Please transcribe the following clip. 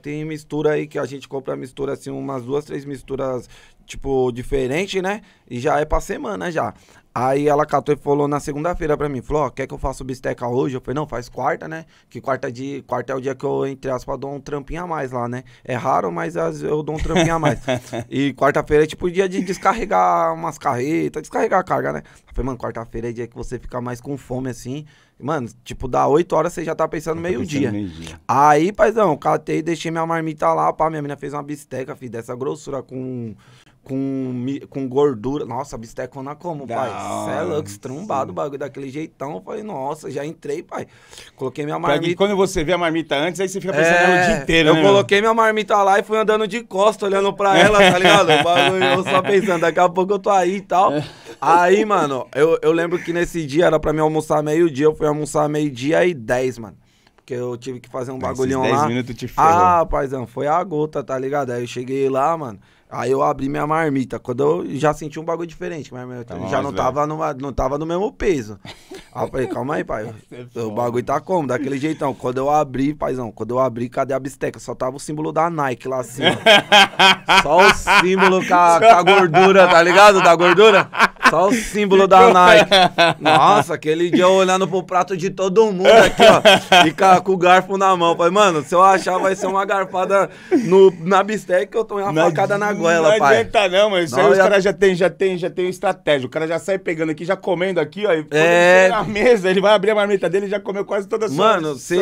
Tem mistura aí que a gente compra mistura assim, umas duas, três misturas, tipo, diferente, né? E já é pra semana já. Aí ela catou e falou na segunda-feira pra mim, falou, ó, quer que eu faça o bisteca hoje? Eu falei, não, faz quarta, né? Que quarta, é de, quarta é o dia que eu, entre aspas, dou um trampinho a mais lá, né? É raro, mas eu dou um trampinho a mais. e quarta-feira é tipo dia de descarregar umas carretas, descarregar a carga, né? Eu falei, mano, quarta-feira é dia que você fica mais com fome, assim. Mano, tipo, dá oito horas você já tá pensando meio-dia. Tá meio aí, paizão, catei, deixei minha marmita lá, pá, minha menina fez uma bisteca, fiz dessa grossura com com, com gordura. Nossa, bisteca não como, pai. é louco, estrumbado o bagulho daquele jeitão. Eu falei, nossa, já entrei, pai. Coloquei minha marmita. Porque quando você vê a marmita antes, aí você fica pensando é, o dia é, inteiro, eu né? Eu coloquei minha marmita lá e fui andando de costa, olhando pra ela, tá ligado? O bagulho, eu só pensando, daqui a pouco eu tô aí e tal. Aí, mano, eu, eu lembro que nesse dia era pra mim almoçar meio-dia, eu fui almoçar meio-dia e dez, mano. Porque eu tive que fazer um Mas bagulhão esses 10 lá. minutos te Ah, rapazão, foi a gota, tá ligado? Aí eu cheguei lá, mano. Aí eu abri minha marmita. Quando eu já senti um bagulho diferente, mas tá já não tava, numa, não tava no mesmo peso. Aí eu falei, calma aí, pai. É o bagulho tá como? Daquele jeitão. Quando eu abri, paizão, quando eu abri, cadê a bisteca? Só tava o símbolo da Nike lá assim. Ó. Só o símbolo com a, com a gordura, tá ligado? Da gordura. Só o símbolo da Nike. Nossa, aquele dia eu olhando pro prato de todo mundo aqui, ó. E com, com o garfo na mão. Falei, mano, se eu achar, vai ser uma garfada no, na bistec que eu tomei uma facada na goela, não pai. Não adianta não, mas isso aí os já... caras já tem, já tem, já tem estratégia. O cara já sai pegando aqui, já comendo aqui, ó. E é... na mesa, ele vai abrir a marmita dele e já comeu quase toda a sua. Mano, você